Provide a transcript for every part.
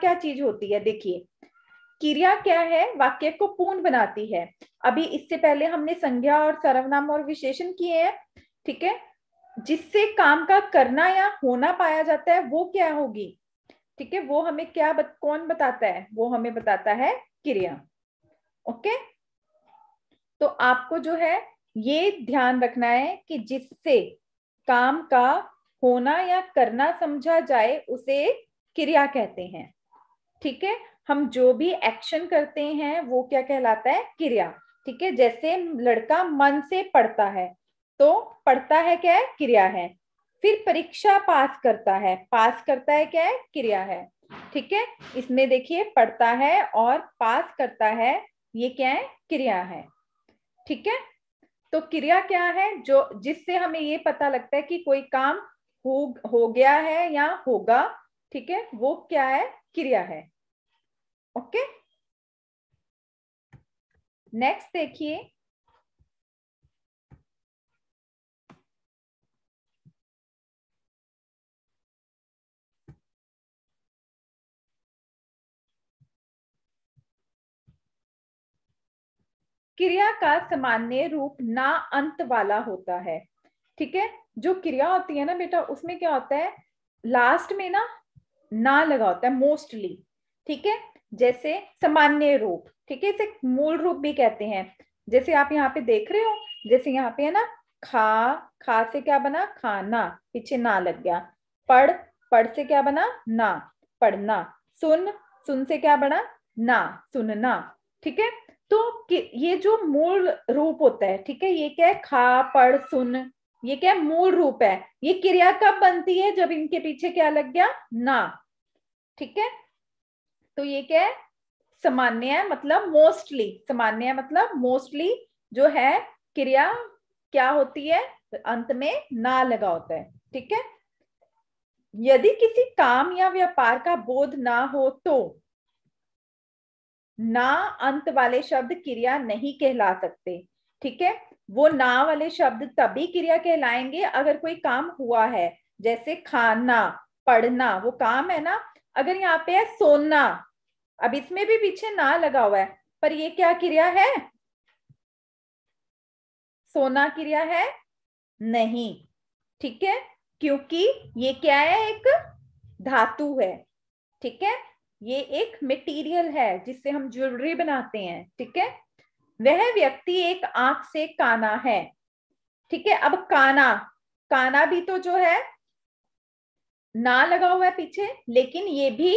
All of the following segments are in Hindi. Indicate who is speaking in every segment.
Speaker 1: क्या चीज होती है देखिए क्रिया क्या है वाक्य को पूर्ण बनाती है अभी इससे पहले हमने संज्ञा और सर्वनाम और विशेषण किए हैं ठीक है जिससे काम का करना या होना पाया जाता है वो क्या होगी ठीक है वो हमें क्या बत, कौन बताता है वो हमें बताता है क्रिया ओके तो आपको जो है ये ध्यान रखना है कि जिससे काम का होना या करना समझा जाए उसे क्रिया कहते हैं ठीक है हम जो भी एक्शन करते हैं वो क्या कहलाता है क्रिया ठीक है जैसे लड़का मन से पढ़ता है तो पढ़ता है क्या है क्रिया है फिर परीक्षा पास करता है पास करता है क्या है क्रिया है ठीक है इसमें देखिए पढ़ता है और पास करता है ये क्या है क्रिया है ठीक है तो क्रिया क्या है जो जिससे हमें ये पता लगता है कि कोई काम हो हो गया है या होगा ठीक है वो क्या है क्रिया है ओके
Speaker 2: नेक्स्ट देखिए
Speaker 1: क्रिया का सामान्य रूप ना अंत वाला होता है ठीक है जो क्रिया होती है ना बेटा उसमें क्या होता है लास्ट में ना ना लगा होता है मोस्टली ठीक है जैसे सामान्य रूप ठीक है इसे मूल रूप भी कहते हैं जैसे आप यहाँ पे देख रहे हो जैसे यहाँ पे है ना खा खा से क्या बना खाना पीछे ना लग गया पढ़ पढ़ से क्या बना ना पढ़ना सुन सुन से क्या बना ना सुनना ठीक है तो ये जो मूल रूप होता है ठीक है ये क्या है खा पढ़ सुन ये क्या है मूल रूप है ये क्रिया कब बनती है जब इनके पीछे क्या लग गया ना ठीक है तो ये क्या है सामान्य है मतलब मोस्टली सामान्य है मतलब मोस्टली जो है क्रिया क्या होती है तो अंत में ना लगा होता है ठीक है यदि किसी काम या व्यापार का बोध ना हो तो ना अंत वाले शब्द क्रिया नहीं कहला सकते ठीक है वो ना वाले शब्द तभी क्रिया कहलाएंगे अगर कोई काम हुआ है जैसे खाना पढ़ना वो काम है ना अगर यहाँ पे है सोना अब इसमें भी पीछे ना लगा हुआ है पर ये क्या क्रिया है सोना क्रिया है नहीं ठीक है क्योंकि ये क्या है एक धातु है ठीक है ये एक मटेरियल है जिससे हम ज्वेलरी बनाते हैं ठीक है वह व्यक्ति एक आंख से काना है ठीक है अब काना काना भी तो जो है ना लगा हुआ है पीछे लेकिन ये भी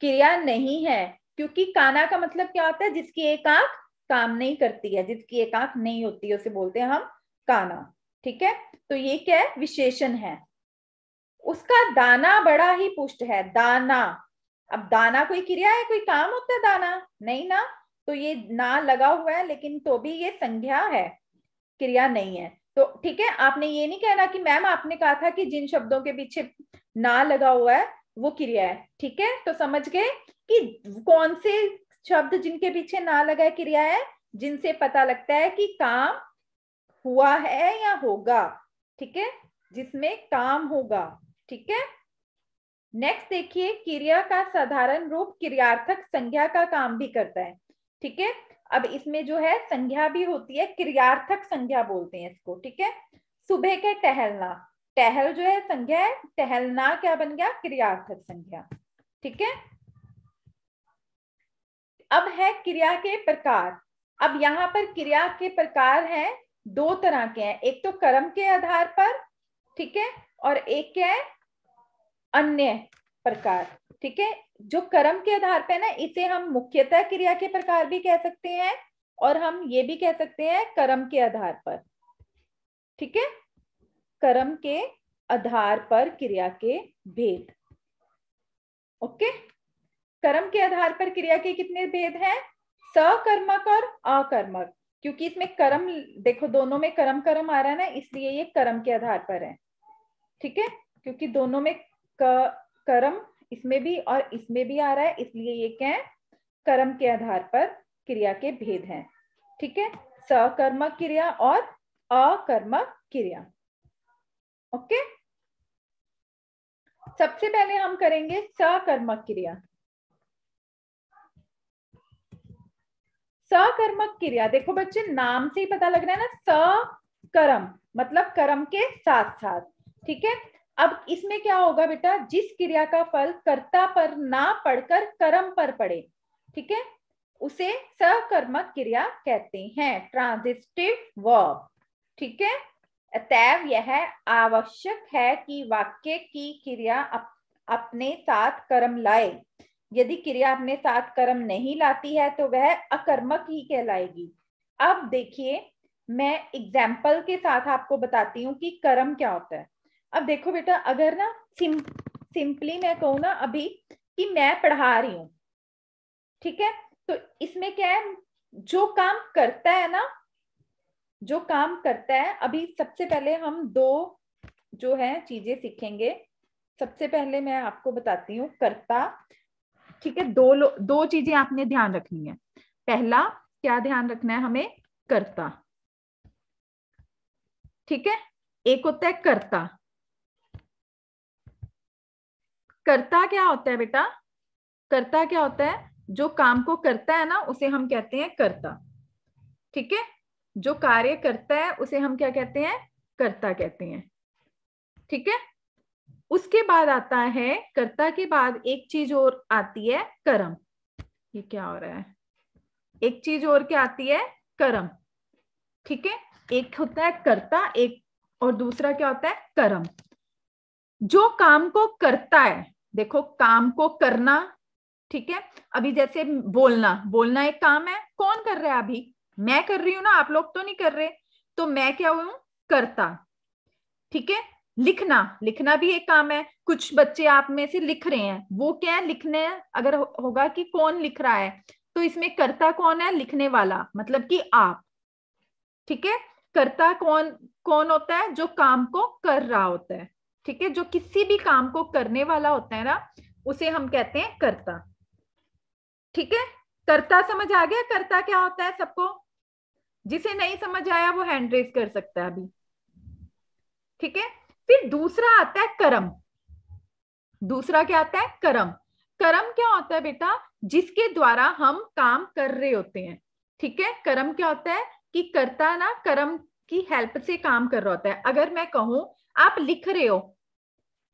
Speaker 1: क्रिया नहीं है क्योंकि काना का मतलब क्या होता है जिसकी एक आंख काम नहीं करती है जिसकी एक आंख नहीं होती है उसे बोलते हैं हम काना ठीक है तो ये क्या है विशेषण है उसका दाना बड़ा ही पुष्ट है दाना अब दाना कोई क्रिया है कोई काम होता है दाना नहीं ना तो ये ना लगा हुआ है लेकिन तो भी ये संज्ञा है क्रिया नहीं है तो ठीक है आपने ये नहीं कहना कि मैम आपने कहा था कि जिन शब्दों के पीछे ना लगा हुआ है वो क्रिया है ठीक है तो समझ गए कि कौन से शब्द जिनके पीछे ना लगा है क्रिया है जिनसे पता लगता है कि काम हुआ है या होगा ठीक है जिसमें काम होगा ठीक है नेक्स्ट देखिए क्रिया का साधारण रूप क्रियार्थक संज्ञा का काम भी करता है ठीक है अब इसमें जो है संज्ञा भी होती है क्रियार्थक संज्ञा बोलते हैं इसको ठीक है सुबह के टहलना टहल जो है संज्ञा है टहलना क्या बन गया क्रियार्थक संज्ञा ठीक है अब है क्रिया के प्रकार अब यहाँ पर क्रिया के प्रकार हैं दो तरह के हैं एक तो कर्म के आधार पर ठीक है और एक क्या है अन्य प्रकार ठीक है जो कर्म के आधार पे ना इसे हम मुख्यतः क्रिया के प्रकार भी कह सकते हैं और हम ये भी कह सकते हैं कर्म के आधार पर ठीक है कर्म के आधार पर क्रिया के भेद ओके कर्म के आधार पर क्रिया के कितने भेद हैं सकर्मक और अकर्मक क्योंकि इसमें कर्म देखो दोनों में कर्म कर्म आ रहा है ना इसलिए ये कर्म के आधार पर है ठीक है क्योंकि दोनों में कर्म इसमें भी और इसमें भी आ रहा है इसलिए ये क्या है कर्म के आधार पर क्रिया के भेद हैं ठीक है सकर्मक क्रिया और अकर्मक क्रिया ओके सबसे पहले हम करेंगे सकर्मक क्रिया सकर्मक क्रिया देखो बच्चे नाम से ही पता लग रहा है ना सकर्म मतलब कर्म के साथ साथ ठीक है अब इसमें क्या होगा बेटा जिस क्रिया का फल कर्ता पर ना पड़कर कर्म पर पड़े ठीक है उसे सकर्मक क्रिया कहते हैं ट्रांजिस्टिव वर्ब ठीक है अतैव यह आवश्यक है कि वाक्य की क्रिया अप, अपने साथ कर्म लाए यदि क्रिया अपने साथ कर्म नहीं लाती है तो वह अकर्मक ही कहलाएगी अब देखिए मैं एग्जाम्पल के साथ आपको बताती हूँ कि कर्म क्या होता है अब देखो बेटा अगर ना सिम सिंपली मैं कहूँ ना अभी कि मैं पढ़ा रही हूं ठीक है तो इसमें क्या है जो काम करता है ना जो काम करता है अभी सबसे पहले हम दो जो है चीजें सीखेंगे सबसे पहले मैं आपको बताती हूँ करता ठीक है दो दो चीजें आपने ध्यान रखनी है पहला क्या ध्यान रखना है हमें करता ठीक है एक होता है करता करता क्या होता है बेटा करता क्या होता है जो काम को करता है ना उसे हम कहते हैं करता ठीक है जो कार्य करता है उसे हम क्या कहते हैं करता कहते हैं ठीक है उसके बाद आता है कर्ता के बाद एक चीज और आती है कर्म ये क्या हो रहा है एक चीज और क्या आती है कर्म ठीक है एक होता है कर्ता एक और दूसरा क्या होता है कर्म जो काम को करता है देखो काम को करना ठीक है अभी जैसे बोलना बोलना एक काम है कौन कर रहा है अभी मैं कर रही हूं ना आप लोग तो नहीं कर रहे तो मैं क्या हूं करता ठीक है लिखना लिखना भी एक काम है कुछ बच्चे आप में से लिख रहे हैं वो क्या है लिखने अगर हो, होगा कि कौन लिख रहा है तो इसमें करता कौन है लिखने वाला मतलब कि आप ठीक है करता कौन कौन होता है जो काम को कर रहा होता है ठीक है जो किसी भी काम को करने वाला होता है ना उसे हम कहते हैं कर्ता ठीक है कर्ता समझ आ गया कर्ता क्या होता है सबको जिसे नहीं समझ आया वो हैंड रेस कर सकता है अभी ठीक है फिर दूसरा आता है कर्म दूसरा क्या आता है कर्म कर्म क्या होता है बेटा जिसके द्वारा हम काम कर रहे होते हैं ठीक है कर्म क्या होता है कि कर्ता ना कर्म की हेल्प से काम कर रहा होता है अगर मैं कहूं आप लिख रहे हो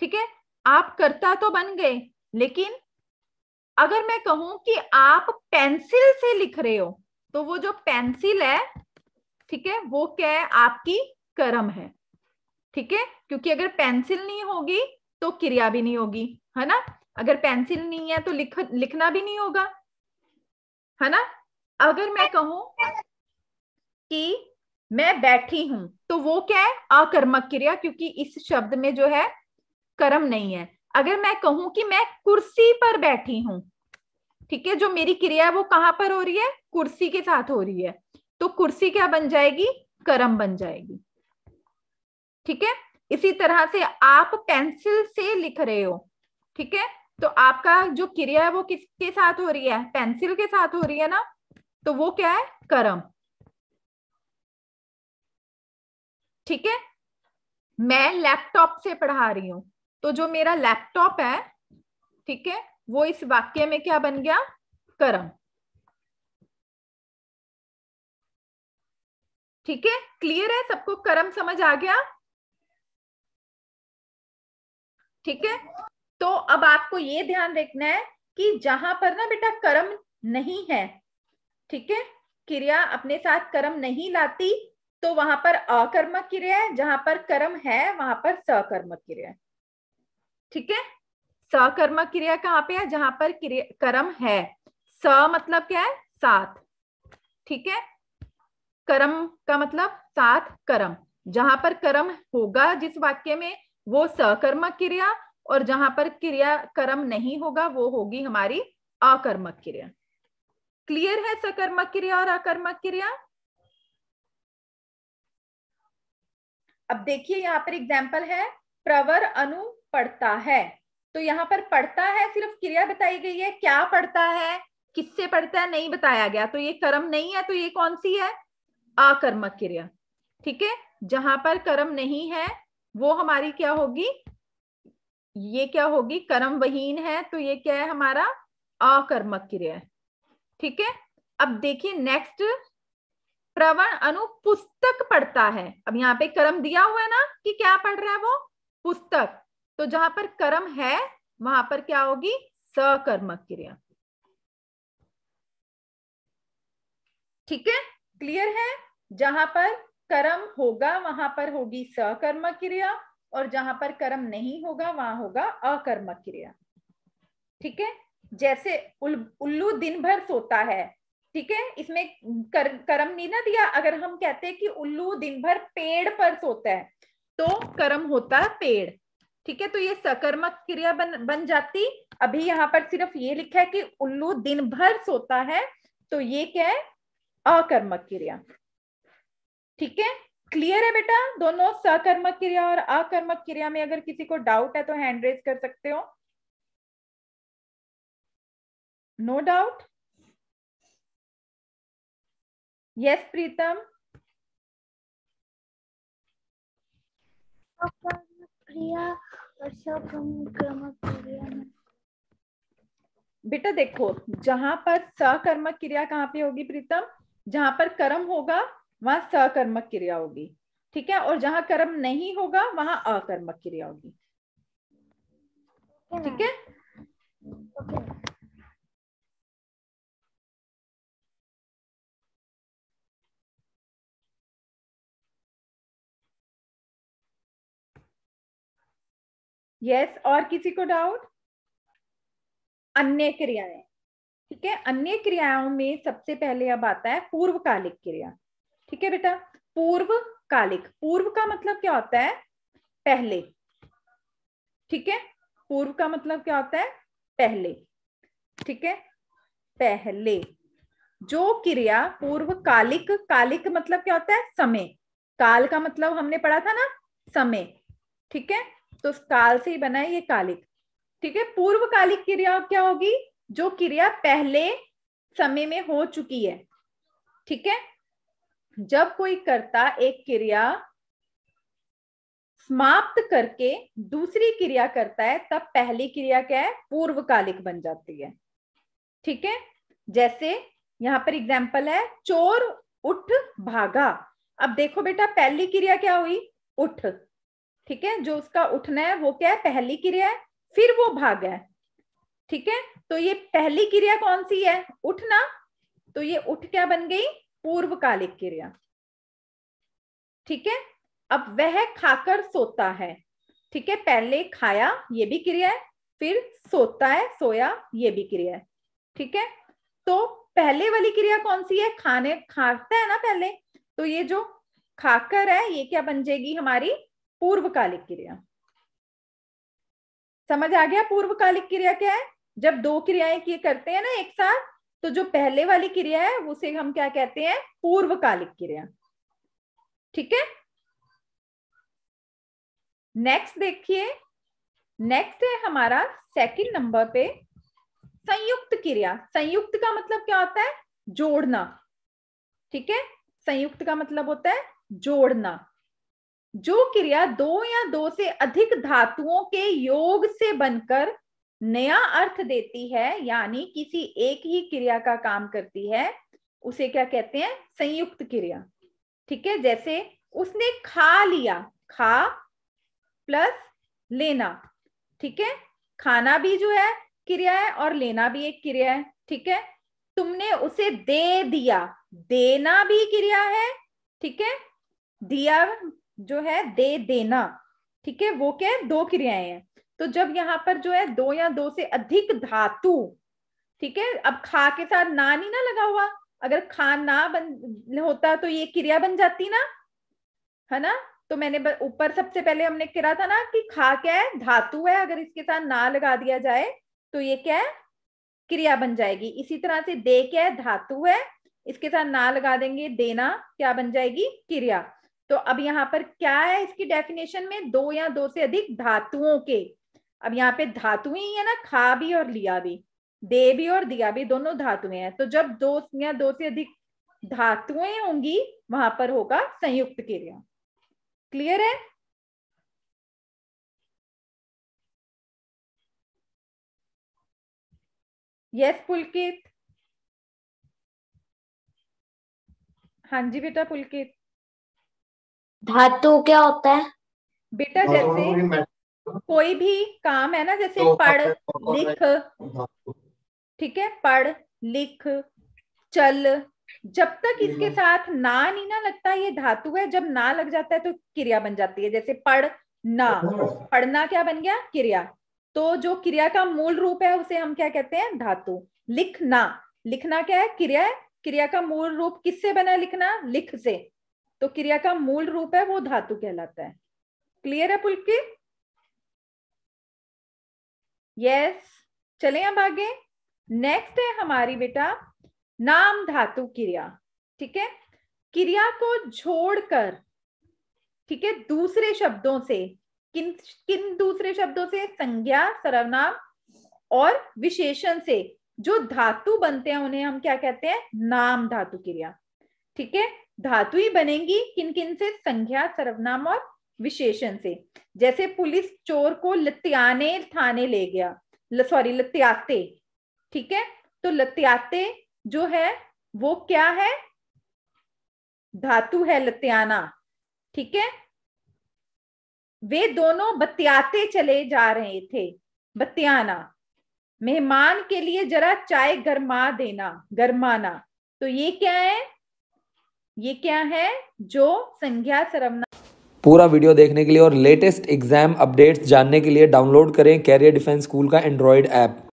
Speaker 1: ठीक है आप करता तो बन गए लेकिन अगर मैं कहूं कि आप पेंसिल से लिख रहे हो तो वो जो पेंसिल है ठीक है वो क्या है आपकी कर्म है ठीक है क्योंकि अगर पेंसिल नहीं होगी तो क्रिया भी नहीं होगी है ना अगर पेंसिल नहीं है तो लिख लिखना भी नहीं होगा है ना अगर मैं कहूं कि मैं बैठी हूं तो वो क्या है अकर्मक क्रिया क्योंकि इस शब्द में जो है कर्म नहीं है अगर मैं कहूं कि मैं कुर्सी पर बैठी हूं ठीक है जो मेरी क्रिया है वो कहाँ पर हो रही है कुर्सी के साथ हो रही है तो कुर्सी क्या बन जाएगी कर्म बन जाएगी ठीक है इसी तरह से आप पेंसिल से लिख रहे हो ठीक है तो आपका जो क्रिया है वो किसके साथ हो रही है पेंसिल के साथ हो रही है ना तो वो क्या है कर्म ठीक है मैं लैपटॉप से पढ़ा रही हूं तो जो मेरा लैपटॉप है ठीक है वो इस वाक्य में क्या बन गया कर्म
Speaker 2: ठीक है क्लियर है सबको कर्म समझ आ गया
Speaker 1: ठीक है तो अब आपको ये ध्यान रखना है कि जहां पर ना बेटा कर्म नहीं है ठीक है क्रिया अपने साथ कर्म नहीं लाती तो वहां पर अकर्मक क्रिया है जहां पर कर्म है वहां पर सकर्मक क्रिया है ठीक है सकर्म क्रिया कहाँ पे है जहां पर कर्म है स मतलब क्या है साथ ठीक है कर्म का मतलब साथ कर्म जहां पर कर्म होगा जिस वाक्य में वो सकर्मक क्रिया और जहां पर क्रिया कर्म नहीं होगा वो होगी हमारी अकर्मक क्रिया क्लियर है सकर्मक क्रिया और अकर्मक क्रिया अब देखिए यहां पर एग्जाम्पल है प्रवर अनु पढ़ता है तो यहाँ पर पढ़ता है सिर्फ क्रिया बताई गई है क्या पढ़ता है किससे पढ़ता है नहीं बताया गया तो ये कर्म नहीं है तो ये कौन सी है आकर्मक क्रिया ठीक है जहां पर कर्म नहीं है वो हमारी क्या होगी ये क्या होगी कर्म वहीन है तो ये क्या है हमारा अकर्मक क्रिया ठीक है अब देखिए नेक्स्ट प्रवण अनु पुस्तक पढ़ता है अब यहाँ पे कर्म दिया हुआ है ना कि क्या पढ़ रहा है वो पुस्तक तो जहां पर कर्म है वहां पर क्या होगी सकर्मक क्रिया ठीक है क्लियर है जहां पर कर्म होगा वहां पर होगी सकर्मक क्रिया और जहां पर कर्म नहीं होगा वहां होगा अकर्मक क्रिया ठीक है जैसे उल, उल्लू दिन भर सोता है ठीक है इसमें कर, कर्म नहीं ना दिया अगर हम कहते हैं कि उल्लू दिन भर पेड़ पर सोता है तो कर्म होता है पेड़ ठीक है तो ये सकर्मक क्रिया बन बन जाती अभी यहाँ पर सिर्फ ये लिखा है कि उल्लू दिन भर सोता है तो ये क्या है अकर्मक क्रिया ठीक है क्लियर है बेटा दोनों सकर्मक क्रिया और अकर्मक क्रिया में अगर किसी को डाउट है तो हैंड रेज कर सकते हो
Speaker 2: नो डाउट यस प्रीतम
Speaker 1: बेटा देखो जहां पर सकर्मक क्रिया कहाँ पे होगी प्रीतम जहां पर कर्म होगा वहां सकर्मक क्रिया होगी ठीक है और जहां कर्म नहीं होगा वहां अकर्मक क्रिया होगी ठीक है यस और किसी को डाउट अन्य क्रियाएं ठीक है अन्य क्रियाओं में सबसे पहले अब आता है पूर्वकालिक क्रिया ठीक है बेटा पूर्वकालिक पूर्व का मतलब क्या होता है पहले ठीक है पूर्व का मतलब क्या होता है पहले ठीक है पहले जो क्रिया पूर्वकालिक कालिक मतलब क्या होता है समय काल का मतलब हमने पढ़ा था ना समय ठीक है तो काल से ही बना है ये कालिक ठीक है पूर्व कालिक क्रिया क्या होगी जो क्रिया पहले समय में हो चुकी है ठीक है जब कोई करता एक क्रिया समाप्त करके दूसरी क्रिया करता है तब पहली क्रिया क्या है पूर्वकालिक बन जाती है ठीक है जैसे यहां पर एग्जाम्पल है चोर उठ भागा अब देखो बेटा पहली क्रिया क्या हुई उठ ठीक है जो उसका उठना है वो क्या है पहली क्रिया है फिर वो भाग है ठीक है तो ये पहली क्रिया कौन सी है उठना तो ये उठ क्या बन गई पूर्वकालिक क्रिया ठीक है अब वह खाकर सोता है ठीक है पहले खाया ये भी क्रिया है फिर सोता है सोया ये भी क्रिया है ठीक है तो पहले वाली क्रिया कौन सी है खाने खाता है ना पहले तो ये जो खाकर है ये क्या बन जाएगी हमारी पूर्वकालिक क्रिया समझ आ गया पूर्वकालिक क्रिया क्या है जब दो क्रियाएं किए करते हैं ना एक साथ तो जो पहले वाली क्रिया है उसे हम क्या कहते हैं पूर्वकालिक क्रिया ठीक है नेक्स्ट देखिए नेक्स्ट है हमारा सेकंड नंबर पे संयुक्त क्रिया संयुक्त का मतलब क्या होता है जोड़ना ठीक है संयुक्त का मतलब होता है जोड़ना जो क्रिया दो या दो से अधिक धातुओं के योग से बनकर नया अर्थ देती है यानी किसी एक ही क्रिया का काम करती है उसे क्या कहते हैं संयुक्त क्रिया ठीक है जैसे उसने खा लिया खा प्लस लेना ठीक है खाना भी जो है क्रिया है और लेना भी एक क्रिया है ठीक है तुमने उसे दे दिया देना भी क्रिया है ठीक है दिया जो है दे देना ठीक है वो क्या है दो क्रियाएं हैं तो जब यहाँ पर जो है दो या दो से अधिक धातु ठीक है अब खा के साथ ना नहीं ना लगा हुआ अगर खा ना बन होता तो ये क्रिया बन जाती ना है ना तो मैंने ऊपर सबसे पहले हमने करा था ना कि खा क्या है धातु है अगर इसके साथ ना लगा दिया जाए तो ये क्या है क्रिया बन जाएगी इसी तरह से दे क्या है धातु है इसके साथ ना लगा देंगे देना क्या बन जाएगी क्रिया तो अब यहाँ पर क्या है इसकी डेफिनेशन में दो या दो से अधिक धातुओं के अब यहाँ पे धातु ही है ना खा भी और लिया भी दे भी और दिया भी दोनों धातुएं हैं तो जब दो या दो से अधिक धातुएं होंगी वहां पर होगा संयुक्त क्रिया क्लियर है
Speaker 2: यस पुलकित
Speaker 1: हां जी बेटा पुलकित धातु क्या होता है बेटा हाँ, जैसे कोई भी काम है ना जैसे तो पढ़ लिख ठीक है पढ़ लिख चल जब तक हम्म। इसके साथ ना नहीं ना लगता ये धातु है जब ना लग जाता है तो क्रिया बन जाती है जैसे पढ़ ना अच्छा। पढ़ना क्या बन गया क्रिया तो जो क्रिया का मूल रूप है उसे हम क्या कहते हैं धातु लिखना लिखना क्या है क्रिया है क्रिया का मूल रूप किससे बना लिखना लिख से तो क्रिया का मूल रूप है वो धातु कहलाता है क्लियर है पुल की यस चले अब आगे नेक्स्ट है हमारी बेटा नाम धातु क्रिया ठीक है क्रिया को छोड़कर ठीक है दूसरे शब्दों से किन किन दूसरे शब्दों से संज्ञा सर्वनाम और विशेषण से जो धातु बनते हैं उन्हें हम क्या कहते हैं नाम धातु क्रिया ठीक है धातु ही बनेंगी किन किन से संख्या सर्वनाम और विशेषण से जैसे पुलिस चोर को लत्याने थाने ले गया सॉरी लत्याते ठीक है तो लत्याते जो है वो क्या है धातु है लत्याना ठीक है वे दोनों बत्याते चले जा रहे थे बत्याना मेहमान के लिए जरा चाय गरमा देना गरमाना तो ये क्या है ये क्या है जो संज्ञा सर्वनाम
Speaker 2: पूरा वीडियो देखने के लिए और लेटेस्ट एग्जाम अपडेट्स जानने के लिए डाउनलोड करें कैरियर डिफेंस स्कूल का एंड्रॉइड ऐप